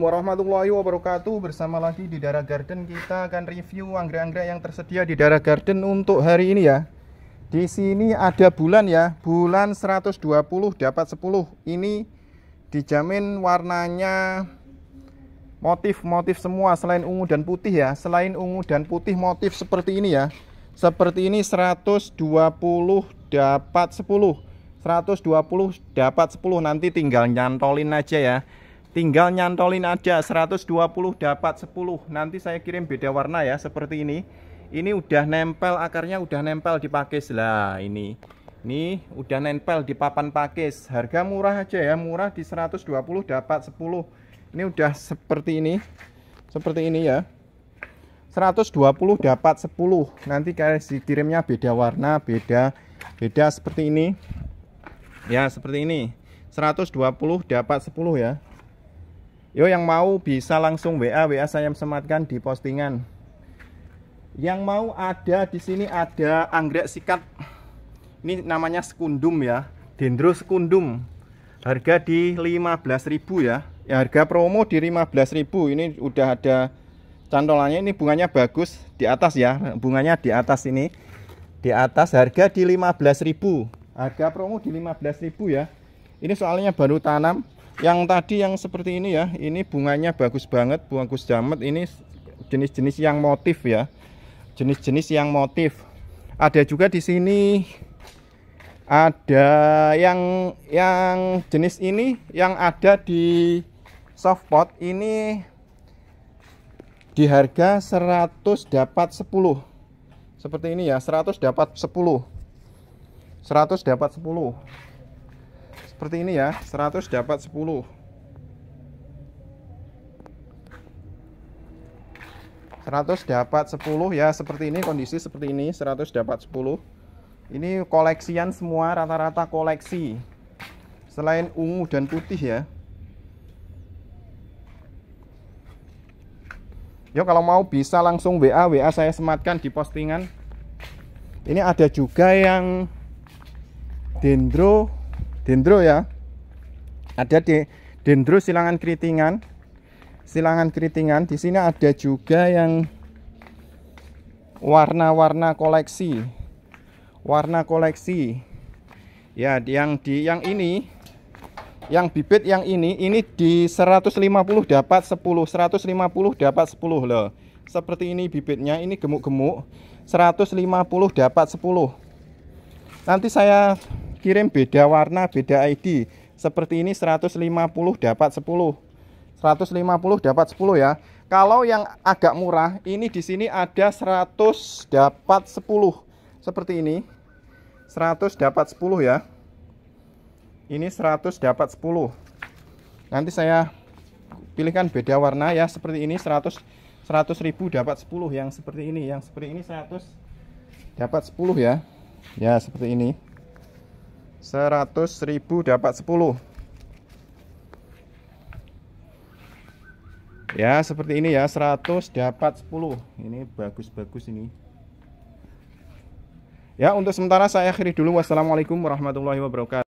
warahmatullahi wabarakatuh Bersama lagi di Dara Garden Kita akan review anggrek-anggrek yang tersedia di Dara Garden untuk hari ini ya Di sini ada bulan ya Bulan 120 dapat 10 Ini dijamin warnanya motif-motif semua Selain ungu dan putih ya Selain ungu dan putih motif seperti ini ya Seperti ini 120 dapat 10 120 dapat 10 nanti tinggal nyantolin aja ya tinggal nyantolin aja 120 dapat 10 nanti saya kirim beda warna ya seperti ini ini udah nempel akarnya udah nempel di pakis lah ini ini udah nempel di papan pakis harga murah aja ya murah di 120 dapat 10 ini udah seperti ini seperti ini ya 120 dapat 10 nanti si kirimnya beda warna beda beda seperti ini ya seperti ini 120 dapat 10 ya Yo yang mau bisa langsung WA, WA saya sematkan di postingan. Yang mau ada di sini ada anggrek sikat. Ini namanya sekundum ya, dendro sekundum. Harga di 15.000 ya. Ya harga promo di 15.000. Ini udah ada cantolannya. Ini bunganya bagus di atas ya. Bunganya di atas ini. Di atas harga di 15.000. Harga promo di 15.000 ya. Ini soalnya baru tanam yang tadi yang seperti ini ya ini bunganya bagus banget bagus jamet ini jenis-jenis yang motif ya jenis-jenis yang motif ada juga di sini ada yang yang jenis ini yang ada di softpot ini di harga 100 dapat 10 seperti ini ya 100 dapat 10 100 dapat 10 seperti ini ya 100 dapat 10 100 dapat 10 ya seperti ini kondisi seperti ini 100 dapat 10 ini koleksian semua rata-rata koleksi selain ungu dan putih ya Yo kalau mau bisa langsung WA, WA saya sematkan di postingan. Ini ada juga yang dendro dendro ya ada di dendro silangan keritingan silangan keritingan di sini ada juga yang warna-warna koleksi warna koleksi ya yang di yang ini yang bibit yang ini ini di 150 dapat 10 150 dapat 10 loh seperti ini bibitnya ini gemuk-gemuk 150 dapat 10 nanti saya kirim beda warna beda ID seperti ini 150 dapat 10 150 dapat 10 ya kalau yang agak murah ini di sini ada 100 dapat 10 seperti ini 100 dapat 10 ya ini 100 dapat 10 nanti saya pilihkan beda warna ya seperti ini 100 100 ribu dapat 10 yang seperti ini yang seperti ini 100 dapat 10 ya ya seperti ini seratus ribu dapat sepuluh ya seperti ini ya seratus dapat sepuluh ini bagus-bagus ini ya untuk sementara saya akhiri dulu wassalamualaikum warahmatullahi wabarakatuh